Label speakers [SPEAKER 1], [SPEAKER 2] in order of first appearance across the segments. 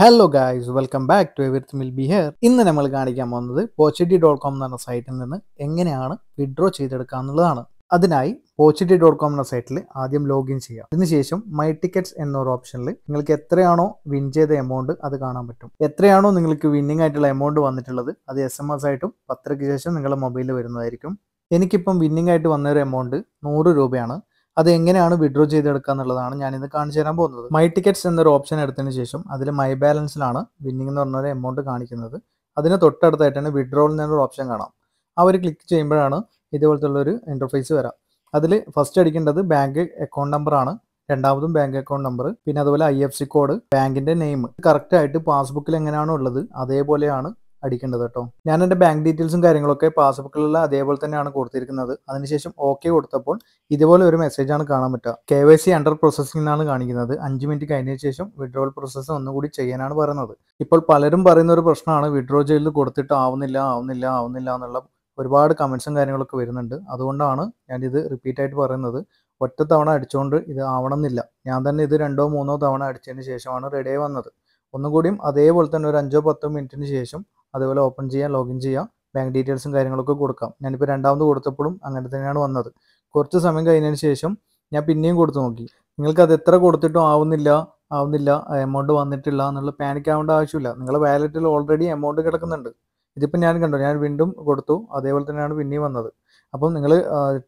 [SPEAKER 1] hello guys welcome back to everything will be here ഇന്ന് നമ്മൾ കാണിക്കാൻ പോകുന്നത് പോച്ചിറ്റി ഡോട്ട് കോം എന്ന് പറഞ്ഞ സൈറ്റിൽ നിന്ന് എങ്ങനെയാണ് വിഡ്രോ ചെയ്തെടുക്കുക എന്നുള്ളതാണ് അതിനായി പോച്ചിറ്റി ഡോട്ട് കോം എന്ന സൈറ്റിൽ ആദ്യം ലോഗിൻ ചെയ്യുക അതിനുശേഷം മൈ ടിക്കറ്റ്സ് എന്നൊരു ഓപ്ഷനിൽ നിങ്ങൾക്ക് എത്രയാണോ വിൻ ചെയ്ത എമൗണ്ട് അത് കാണാൻ പറ്റും എത്രയാണോ നിങ്ങൾക്ക് വിന്നിംഗ് ആയിട്ടുള്ള എമൗണ്ട് വന്നിട്ടുള്ളത് അത് എസ് എം എസ് ആയിട്ടും പത്രയ്ക്ക് ശേഷം നിങ്ങളുടെ മൊബൈലിൽ വരുന്നതായിരിക്കും എനിക്കിപ്പം വിന്നിംഗ് ആയിട്ട് വന്നൊരു എമൗണ്ട് നൂറ് രൂപയാണ് അത് എങ്ങനെയാണ് വിഡ്രോ ചെയ്തെടുക്കുക എന്നുള്ളതാണ് ഞാൻ ഇന്ന് കാണിച്ചു തരാൻ പോകുന്നത് മൈ ടിക്കറ്റ്സ് എന്നൊരു ഓപ്ഷൻ എടുത്തതിന് ശേഷം അതിൽ മൈ ബാലൻസിലാണ് വിന്നിംഗ് എന്ന് പറഞ്ഞൊരു എമൗണ്ട് കാണിക്കുന്നത് അതിന് തൊട്ടടുത്തായിട്ടാണ് വിഡ്രോൾ എന്നൊരു ഓപ്ഷൻ കാണാം ആ ഒരു ക്ലിക്ക് ചെയ്യുമ്പോഴാണ് ഇതുപോലത്തുള്ള ഒരു ഇൻ്റർഫേസ് വരാം അതിൽ ഫസ്റ്റ് അടിക്കേണ്ടത് ബാങ്ക് അക്കൗണ്ട് നമ്പറാണ് രണ്ടാമതും ബാങ്ക് അക്കൗണ്ട് നമ്പർ പിന്നെ അതുപോലെ ഐ എഫ് സി കോഡ് ബാങ്കിൻ്റെ നെയിം കറക്റ്റായിട്ട് പാസ്ബുക്കിൽ എങ്ങനെയാണോ ഉള്ളത് അതേപോലെയാണ് അടിക്കേണ്ടത് കേട്ടോ ഞാൻ എൻ്റെ ബാങ്ക് ഡീറ്റെയിൽസും കാര്യങ്ങളൊക്കെ പാസ്ബുക്കിലുള്ള അതേപോലെ തന്നെയാണ് കൊടുത്തിരിക്കുന്നത് അതിനുശേഷം ഓക്കെ കൊടുത്തപ്പോൾ ഇതുപോലെ ഒരു മെസ്സേജ് ആണ് കാണാൻ പറ്റുക K Y C under processing എന്നാണ് കാണിക്കുന്നത് അഞ്ച് മിനിറ്റ് കഴിഞ്ഞ ശേഷം വിഡ്രോവൽ പ്രോസസ്സ് ഒന്നുകൂടി ചെയ്യാനാണ് പറയുന്നത് ഇപ്പോൾ പലരും പറയുന്ന ഒരു പ്രശ്നമാണ് വിഡ്രോ ചെയ്യൽ കൊടുത്തിട്ട് ആവുന്നില്ല ആവുന്നില്ല ആവുന്നില്ല എന്നുള്ള ഒരുപാട് കമൻസും കാര്യങ്ങളൊക്കെ വരുന്നുണ്ട് അതുകൊണ്ടാണ് ഞാനിത് റിപ്പീറ്റ് ആയിട്ട് പറയുന്നത് ഒറ്റ തവണ അടിച്ചുകൊണ്ട് ഇത് ആവണമെന്നില്ല ഞാൻ തന്നെ ഇത് രണ്ടോ മൂന്നോ തവണ അടിച്ചതിന് ശേഷമാണ് റെഡിയായി വന്നത് ഒന്നുകൂടിയും അതേപോലെ തന്നെ ഒരു അഞ്ചോ പത്തോ മിനിറ്റിന് ശേഷം അതുപോലെ ഓപ്പൺ ചെയ്യാം ലോഗിൻ ചെയ്യാം ബാങ്ക് ഡീറ്റെയിൽസും കാര്യങ്ങളൊക്കെ കൊടുക്കാം ഞാനിപ്പോൾ രണ്ടാമത് കൊടുത്തപ്പോഴും അങ്ങനെ തന്നെയാണ് വന്നത് കുറച്ച് സമയം കഴിഞ്ഞതിന് ശേഷം ഞാൻ പിന്നെയും കൊടുത്തു നോക്കി നിങ്ങൾക്ക് അത് എത്ര കൊടുത്തിട്ടും ആവുന്നില്ല ആവുന്നില്ല എമൗണ്ട് വന്നിട്ടില്ല എന്നുള്ള പാനിക് ആവേണ്ട ആവശ്യമില്ല നിങ്ങളുടെ വാലറ്റിൽ ഓൾറെഡി എമൗണ്ട് കിടക്കുന്നുണ്ട് ഇതിപ്പോൾ ഞാൻ കണ്ടു ഞാൻ വീണ്ടും കൊടുത്തു അതേപോലെ തന്നെയാണ് പിന്നെയും വന്നത് അപ്പം നിങ്ങൾ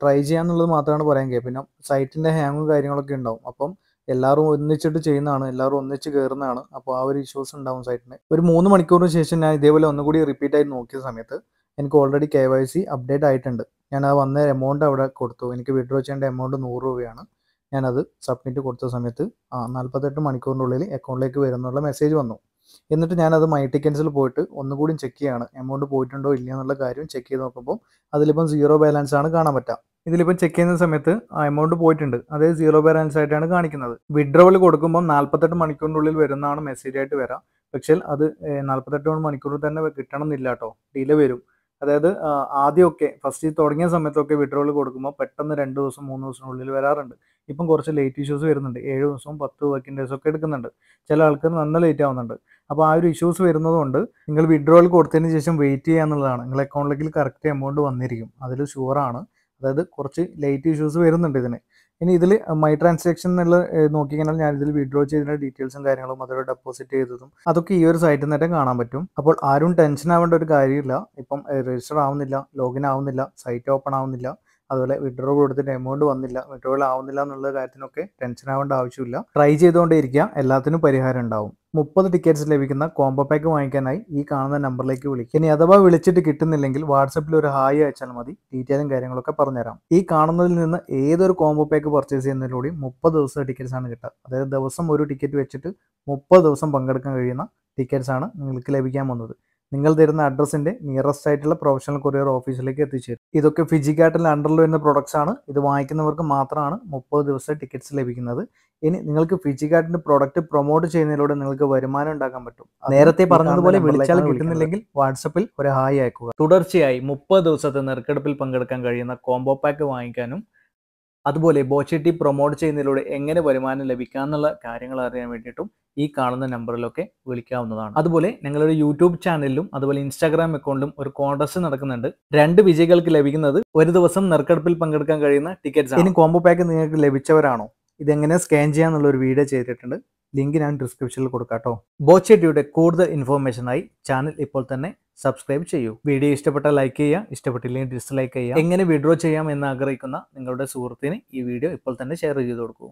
[SPEAKER 1] ട്രൈ ചെയ്യാന്നുള്ളത് മാത്രമാണ് പറയാൻ കഴിയുക പിന്നെ സൈറ്റിൻ്റെ ഹാങ്ങും കാര്യങ്ങളൊക്കെ ഉണ്ടാവും അപ്പം എല്ലാവരും ഒന്നിച്ചിട്ട് ചെയ്യുന്നതാണ് എല്ലാവരും ഒന്നിച്ച് കയറുന്നതാണ് അപ്പോൾ ആ ഒരു ഇഷ്യൂസ് ഉണ്ടാവും സൈറ്റിന് ഒരു മൂന്ന് മണിക്കൂറിന് ശേഷം ഞാൻ ഇതേപോലെ ഒന്നുകൂടി റിപ്പീറ്റ് ആയി നോക്കിയ സമയത്ത് എനിക്ക് already K Y C update ആയിട്ടുണ്ട് ഞാൻ ആ വന്ന എമൗണ്ട് അവിടെ കൊടുത്തു എനിക്ക് വിഡ്രോ ചെയ്യേണ്ട എമൗണ്ട് നൂറ് രൂപയാണ് ഞാനത് സബ്മിറ്റ് കൊടുത്ത സമയത്ത് ആ നാൽപ്പത്തെട്ട് മണിക്കൂറിനുള്ളിൽ അക്കൗണ്ടിലേക്ക് വരുന്നുള്ള മെസ്സേജ് വന്നു എന്നിട്ട് ഞാനത് മൈ ടിക്കൻസിൽ പോയിട്ട് ഒന്നുകൂടി ചെക്ക് ചെയ്യാണ് എമൗണ്ട് പോയിട്ടുണ്ടോ ഇല്ല എന്നുള്ള കാര്യം ചെക്ക് ചെയ്ത് നോക്കുമ്പോൾ അതിലിപ്പം സീറോ ബാലൻസ് ആണ് കാണാൻ പറ്റുക ഇതിലിപ്പം ചെക്ക് ചെയ്യുന്ന സമയത്ത് ആ എമൗണ്ട് പോയിട്ടുണ്ട് അത് സീറോ ബാലൻസ് ആയിട്ടാണ് കാണിക്കുന്നത് വിഡ്രോവൽ കൊടുക്കുമ്പോൾ നാൽപ്പത്തെട്ട് മണിക്കൂറിനുള്ളിൽ വരുന്നതാണ് മെസ്സേജ് ആയിട്ട് വരാം പക്ഷേ അത് നാൽപ്പത്തെട്ട് മണിക്കൂറിൽ തന്നെ കിട്ടണം എന്നില്ല കേട്ടോ ഡിലേ വരും അതായത് ആദ്യമൊക്കെ ഫസ്റ്റ് തുടങ്ങിയ സമയത്തൊക്കെ വിഡ്രോവൽ കൊടുക്കുമ്പോൾ പെട്ടെന്ന് രണ്ട് ദിവസം മൂന്ന് ദിവസത്തിനുള്ളിൽ വരാറുണ്ട് ഇപ്പം കുറച്ച് ലേറ്റ് ഇഷ്യൂസ് വരുന്നുണ്ട് ഏഴ് ദിവസവും പത്ത് വർക്കിംഗ് ഡേയ്സ് ഒക്കെ എടുക്കുന്നുണ്ട് ചില ആൾക്കാർ നല്ല ലേറ്റ് ആവുന്നുണ്ട് അപ്പോൾ ആ ഒരു ഇഷ്യൂസ് വരുന്നതുകൊണ്ട് നിങ്ങൾ വിഡ്രോവൽ കൊടുത്തതിന് ശേഷം വെയിറ്റ് ചെയ്യുക എന്നുള്ളതാണ് നിങ്ങളുടെ അക്കൗണ്ടിലേക്ക് കറക്റ്റ് എമൗണ്ട് വന്നിരിക്കും അതിൽ ഷുവറാണ് അതായത് കുറച്ച് ലൈറ്റ് ഇഷ്യൂസ് വരുന്നുണ്ട് ഇതിന് ഇനി ഇതിൽ മൈ ട്രാൻസാക്ഷൻ എന്നുള്ള നോക്കിക്കഴിഞ്ഞാൽ ഞാൻ ഇതിൽ വിഡ്രോ ചെയ്തതിൻ്റെ ഡീറ്റെയിൽസും കാര്യങ്ങളും അതുപോലെ ഡെപ്പോസിറ്റ് ചെയ്തതും അതൊക്കെ ഈ ഒരു സൈറ്റിൽ തന്നെ കാണാൻ പറ്റും അപ്പോൾ ആരും ടെൻഷൻ ആവേണ്ട ഒരു കാര്യമില്ല ഇപ്പം രജിസ്റ്റർ ആവുന്നില്ല ലോഗിൻ ആവുന്നില്ല സൈറ്റ് ഓപ്പൺ ആവുന്നില്ല അതുപോലെ വിഡ്രോ കൊടുത്തിട്ട് എമൗണ്ട് വന്നില്ല വിഡ്രോയിൽ ആവുന്നില്ല എന്നുള്ള കാര്യത്തിനൊക്കെ ടെൻഷൻ ആവേണ്ട ആവശ്യമില്ല ട്രൈ ചെയ്തുകൊണ്ടേ ഇരിക്കുക എല്ലാത്തിനും പരിഹാരം ഉണ്ടാവും മുപ്പത് ടിക്കറ്റ്സ് ലഭിക്കുന്ന കോംബോ പാക്ക് വാങ്ങിക്കാനായി ഈ കാണുന്ന നമ്പറിലേക്ക് വിളിക്കുക ഇനി അഥവാ വിളിച്ചിട്ട് കിട്ടുന്നില്ലെങ്കിൽ വാട്സപ്പിൽ ഒരു ഹായ് അയച്ചാൽ മതി ഡീറ്റെയിലും കാര്യങ്ങളൊക്കെ പറഞ്ഞുതരാം ഈ കാണുന്നതിൽ നിന്ന് ഏതൊരു കോംബോ പാക്ക് പർച്ചേസ് ചെയ്യുന്നതിലൂടെ മുപ്പത് ദിവസത്തെ ടിക്കറ്റ്സ് ആണ് കിട്ടുക അതായത് ദിവസം ഒരു ടിക്കറ്റ് വെച്ചിട്ട് മുപ്പത് ദിവസം പങ്കെടുക്കാൻ കഴിയുന്ന ടിക്കറ്റ്സ് ആണ് നിങ്ങൾക്ക് ലഭിക്കാൻ വന്നത് നിങ്ങൾ തരുന്ന അഡ്രസ്സിന്റെ നിയറസ്റ്റ് ആയിട്ടുള്ള പ്രൊഫഷണൽ കൊറിയർ ഓഫീസിലേക്ക് എത്തിച്ചേരും ഇതൊക്കെ ഫിജിക്കാട്ടിൽ അണ്ടറിൽ വരുന്ന പ്രൊഡക്ട്സ് ആണ് ഇത് വാങ്ങിക്കുന്നവർക്ക് മാത്രമാണ് മുപ്പത് ദിവസത്തെ ടിക്കറ്റ്സ് ലഭിക്കുന്നത് ഇനി നിങ്ങൾക്ക് ഫിജിക്കാട്ടിന്റെ പ്രൊഡക്റ്റ് പ്രൊമോട്ട് ചെയ്യുന്നതിലൂടെ നിങ്ങൾക്ക് വരുമാനം ഉണ്ടാക്കാൻ പറ്റും നേരത്തെ പറഞ്ഞതുപോലെ വിളിച്ചാൽ കിട്ടുന്നില്ലെങ്കിൽ വാട്സപ്പിൽ ഒരു ഹായ് അയക്കുക തുടർച്ചയായി മുപ്പത് ദിവസത്തെ നെറുക്കെടുപ്പിൽ പങ്കെടുക്കാൻ കഴിയുന്ന കോംബോ പാക്ക് വാങ്ങിക്കാനും അതുപോലെ ബോച്ചെട്ടി പ്രൊമോട്ട് ചെയ്യുന്നതിലൂടെ എങ്ങനെ വരുമാനം ലഭിക്കാം എന്നുള്ള കാര്യങ്ങൾ അറിയാൻ വേണ്ടിയിട്ടും ഈ കാണുന്ന നമ്പറിലൊക്കെ വിളിക്കാവുന്നതാണ് അതുപോലെ ഞങ്ങളുടെ യൂട്യൂബ് ചാനലിലും അതുപോലെ ഇൻസ്റ്റാഗ്രാം അക്കൗണ്ടിലും ഒരു കോൺടസ്റ്റ് നടക്കുന്നുണ്ട് രണ്ട് വിജയികൾക്ക് ലഭിക്കുന്നത് ഒരു ദിവസം നെർക്കെടുപ്പിൽ പങ്കെടുക്കാൻ കഴിയുന്ന ടിക്കറ്റ്സ് ഇനി കോംബോ പാക്ക് നിങ്ങൾക്ക് ലഭിച്ചവരാണോ ഇതെങ്ങനെ സ്കാൻ ചെയ്യാന്നുള്ള ഒരു വീഡിയോ ചെയ്തിട്ടുണ്ട് ലിങ്ക് ഞാൻ ഡിസ്ക്രിപ്ഷനിൽ കൊടുക്കാട്ടോ കേട്ടോ ബോച്ചെട്ടിയുടെ കൂടുതൽ ഇൻഫോർമേഷനായി ചാനൽ ഇപ്പോൾ തന്നെ സബ്സ്ക്രൈബ് ചെയ്യൂ വീഡിയോ ഇഷ്ടപ്പെട്ട ലൈക്ക് ചെയ്യുക ഇഷ്ടപ്പെട്ടില്ലെങ്കിൽ ഡിസ്ലൈക്ക് ചെയ്യുക എങ്ങനെ വിഡ്രോ ചെയ്യാം എന്ന് ആഗ്രഹിക്കുന്ന നിങ്ങളുടെ സുഹൃത്തിന് ഈ വീഡിയോ ഇപ്പോൾ തന്നെ ഷെയർ ചെയ്ത് കൊടുക്കൂ